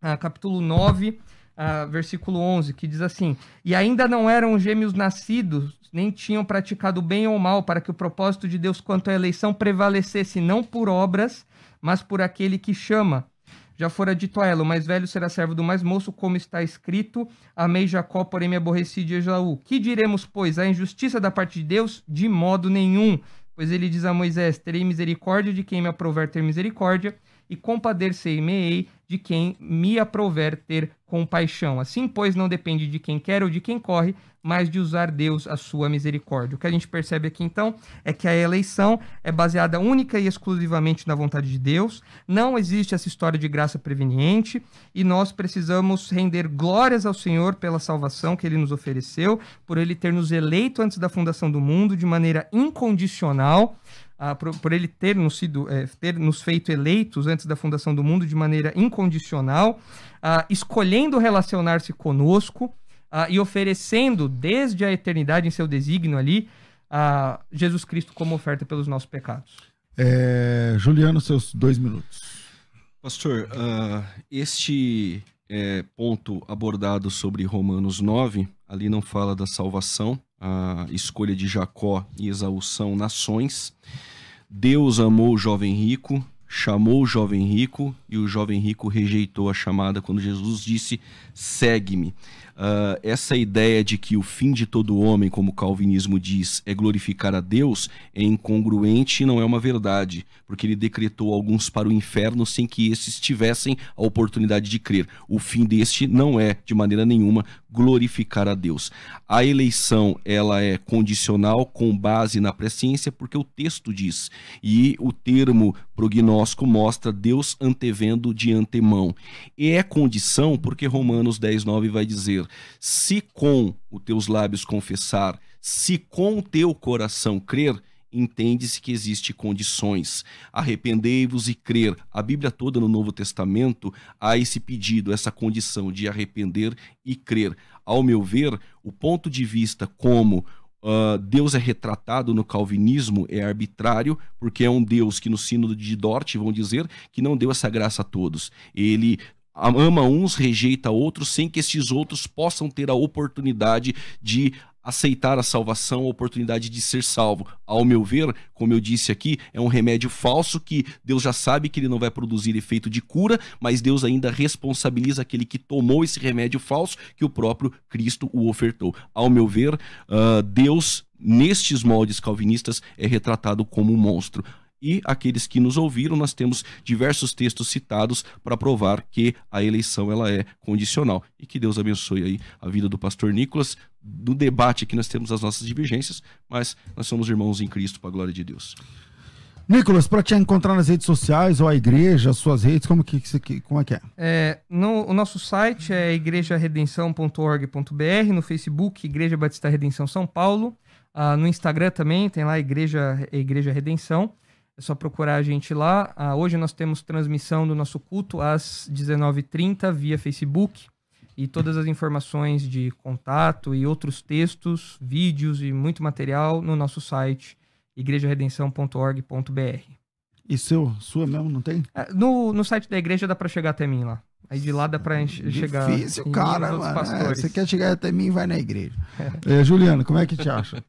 ah, capítulo 9, ah, versículo 11, que diz assim: E ainda não eram gêmeos nascidos, nem tinham praticado bem ou mal, para que o propósito de Deus quanto à eleição prevalecesse, não por obras, mas por aquele que chama. Já fora dito a ela, o mais velho será servo do mais moço, como está escrito, amei Jacó, porém me aborreci de Esaú. Que diremos, pois, a injustiça da parte de Deus? De modo nenhum. Pois ele diz a Moisés, terei misericórdia de quem me aprover ter misericórdia, e compadecer-me-ei de quem me aprover ter compaixão. Assim, pois, não depende de quem quer ou de quem corre, mas de usar Deus a sua misericórdia. O que a gente percebe aqui, então, é que a eleição é baseada única e exclusivamente na vontade de Deus. Não existe essa história de graça preveniente e nós precisamos render glórias ao Senhor pela salvação que ele nos ofereceu, por ele ter nos eleito antes da fundação do mundo de maneira incondicional ah, por, por, ele ter nos, sido, é, ter nos feito eleitos antes da fundação do mundo de maneira incondicional, ah, escolhendo relacionar-se conosco ah, e oferecendo desde a eternidade em seu desígnio ali Jesus Cristo como oferta pelos nossos pecados. É, Juliano, seus dois minutos. Pastor, uh, este é, ponto abordado sobre Romanos 9, ali não fala da salvação, a escolha de Jacó e Esaú são nações. Deus amou o jovem rico, chamou o jovem rico e o jovem rico rejeitou a chamada quando Jesus disse: segue-me. Uh, essa ideia de que o fim de todo homem, como o calvinismo diz, é glorificar a Deus é incongruente e não é uma verdade, porque ele decretou alguns para o inferno sem que esses tivessem a oportunidade de crer. O fim deste não é, de maneira nenhuma, glorificar a Deus. A eleição ela é condicional com base na presciência, porque o texto diz, e o termo prognóstico mostra Deus antevendo de antemão. E é condição porque Romanos 10:9 vai dizer: "Se com os teus lábios confessar, se com o teu coração crer, entende-se que existe condições. Arrependei-vos e crer. A Bíblia toda no Novo Testamento há esse pedido, essa condição de arrepender e crer. Ao meu ver, o ponto de vista como uh, Deus é retratado no calvinismo é arbitrário, porque é um Deus que no sínodo de Dort vão dizer que não deu essa graça a todos. Ele ama uns, rejeita outros, sem que esses outros possam ter a oportunidade de aceitar a salvação, a oportunidade de ser salvo. Ao meu ver, como eu disse aqui, é um remédio falso que Deus já sabe que ele não vai produzir efeito de cura, mas Deus ainda responsabiliza aquele que tomou esse remédio falso que o próprio Cristo o ofertou. Ao meu ver, uh, Deus, nestes moldes calvinistas, é retratado como um monstro. E aqueles que nos ouviram, nós temos diversos textos citados para provar que a eleição ela é condicional. E que Deus abençoe aí a vida do pastor Nicolas, do debate que nós temos as nossas divergências, mas nós somos irmãos em Cristo, para a glória de Deus. Nicolas, para te encontrar nas redes sociais ou a igreja, suas redes, como que, que como é que é? é no, o nosso site é igrejaredenção.org.br, no Facebook Igreja Batista Redenção São Paulo, ah, no Instagram também tem lá Igreja Igreja Redenção. É só procurar a gente lá. Ah, hoje nós temos transmissão do nosso culto às 19h30 via Facebook. E todas as informações de contato e outros textos, vídeos e muito material no nosso site igrejaredenção.org.br. E seu, sua mesmo, não tem? É, no, no site da igreja dá para chegar até mim lá. Aí de lá dá pra Difícil, chegar. Difícil, cara, mano. É, você quer chegar até mim, vai na igreja. É. Juliano, como é que te acha?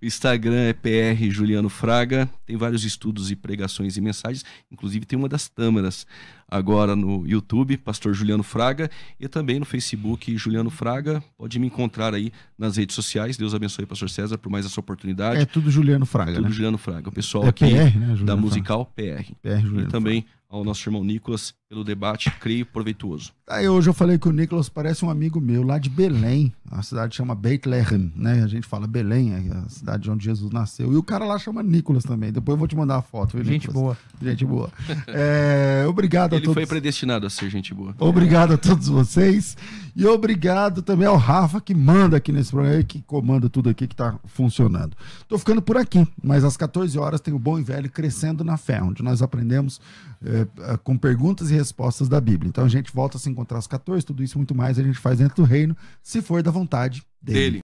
O Instagram é PR Juliano Fraga. Tem vários estudos e pregações e mensagens. Inclusive tem uma das câmeras agora no YouTube, Pastor Juliano Fraga. E também no Facebook, Juliano Fraga. Pode me encontrar aí nas redes sociais. Deus abençoe, Pastor César, por mais essa oportunidade. É tudo Juliano Fraga. É né? tudo né? Juliano Fraga. O pessoal é aqui PR, né, da musical PR. PR Juliano e também Fraga. ao nosso irmão Nicolas pelo debate, creio, proveitoso. Aí hoje eu falei que o Nicolas parece um amigo meu lá de Belém. A cidade chama Bethlehem, né? A gente fala Belém, é a cidade onde Jesus nasceu. E o cara lá chama Nicolas também. Depois eu vou te mandar a foto. Viu, gente boa. Gente boa. É, obrigado Ele a todos. Ele foi predestinado a ser gente boa. Obrigado a todos vocês. E obrigado também ao Rafa que manda aqui nesse programa, que comanda tudo aqui que tá funcionando. Tô ficando por aqui, mas às 14 horas tem o Bom e Velho Crescendo na Fé, onde nós aprendemos é, com perguntas e respostas da Bíblia. Então a gente volta a se encontrar encontrar os 14, tudo isso muito mais a gente faz dentro do reino, se for da vontade dele. dele.